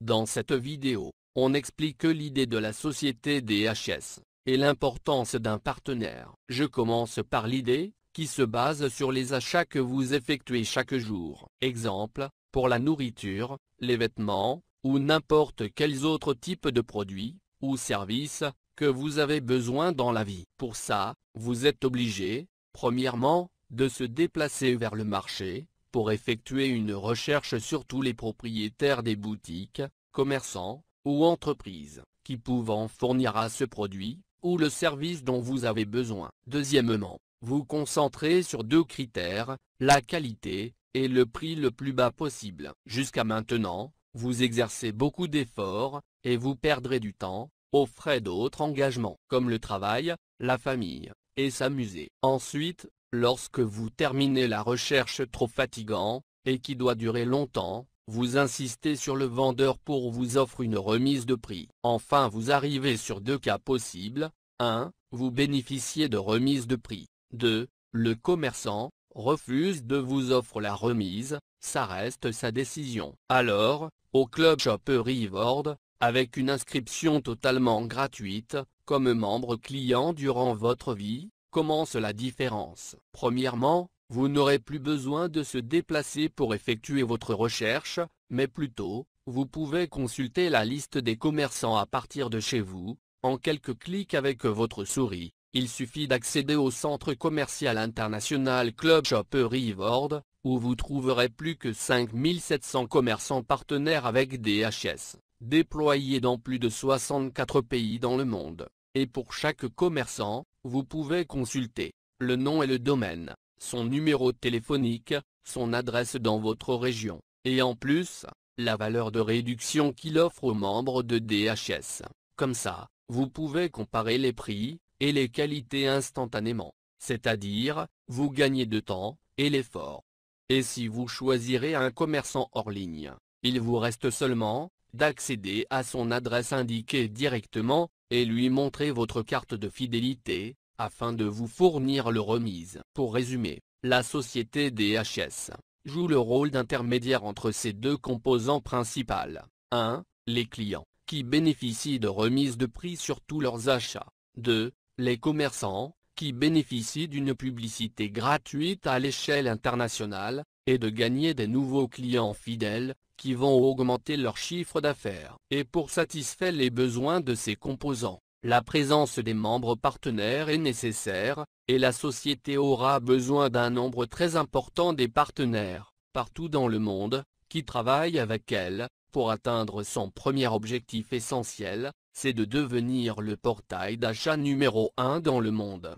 Dans cette vidéo, on explique l'idée de la société DHS et l'importance d'un partenaire. Je commence par l'idée qui se base sur les achats que vous effectuez chaque jour. Exemple, pour la nourriture, les vêtements, ou n'importe quels autres types de produits, ou services, que vous avez besoin dans la vie. Pour ça, vous êtes obligé, premièrement, de se déplacer vers le marché, pour effectuer une recherche sur tous les propriétaires des boutiques, commerçants ou entreprises qui pouvant fournir à ce produit ou le service dont vous avez besoin. Deuxièmement, vous concentrez sur deux critères, la qualité et le prix le plus bas possible. Jusqu'à maintenant, vous exercez beaucoup d'efforts, et vous perdrez du temps, au frais d'autres engagements, comme le travail, la famille, et s'amuser. Ensuite, Lorsque vous terminez la recherche trop fatigant, et qui doit durer longtemps, vous insistez sur le vendeur pour vous offre une remise de prix. Enfin vous arrivez sur deux cas possibles, 1. Vous bénéficiez de remise de prix. 2. Le commerçant, refuse de vous offre la remise, ça reste sa décision. Alors, au Club Shop Reward, avec une inscription totalement gratuite, comme membre client durant votre vie, Commence la différence. Premièrement, vous n'aurez plus besoin de se déplacer pour effectuer votre recherche, mais plutôt, vous pouvez consulter la liste des commerçants à partir de chez vous, en quelques clics avec votre souris. Il suffit d'accéder au centre commercial international Club Shop Reward, où vous trouverez plus que 5700 commerçants partenaires avec DHS, déployés dans plus de 64 pays dans le monde. Et pour chaque commerçant, vous pouvez consulter le nom et le domaine, son numéro téléphonique, son adresse dans votre région, et en plus, la valeur de réduction qu'il offre aux membres de DHS. Comme ça, vous pouvez comparer les prix et les qualités instantanément, c'est-à-dire, vous gagnez de temps et l'effort. Et si vous choisirez un commerçant hors ligne, il vous reste seulement d'accéder à son adresse indiquée directement et lui montrer votre carte de fidélité, afin de vous fournir le remise. Pour résumer, la société DHS joue le rôle d'intermédiaire entre ces deux composants principales. 1. Les clients, qui bénéficient de remises de prix sur tous leurs achats. 2. Les commerçants, qui bénéficient d'une publicité gratuite à l'échelle internationale, et de gagner des nouveaux clients fidèles, qui vont augmenter leur chiffre d'affaires. Et pour satisfaire les besoins de ces composants, la présence des membres partenaires est nécessaire, et la société aura besoin d'un nombre très important des partenaires, partout dans le monde, qui travaillent avec elle, pour atteindre son premier objectif essentiel, c'est de devenir le portail d'achat numéro 1 dans le monde.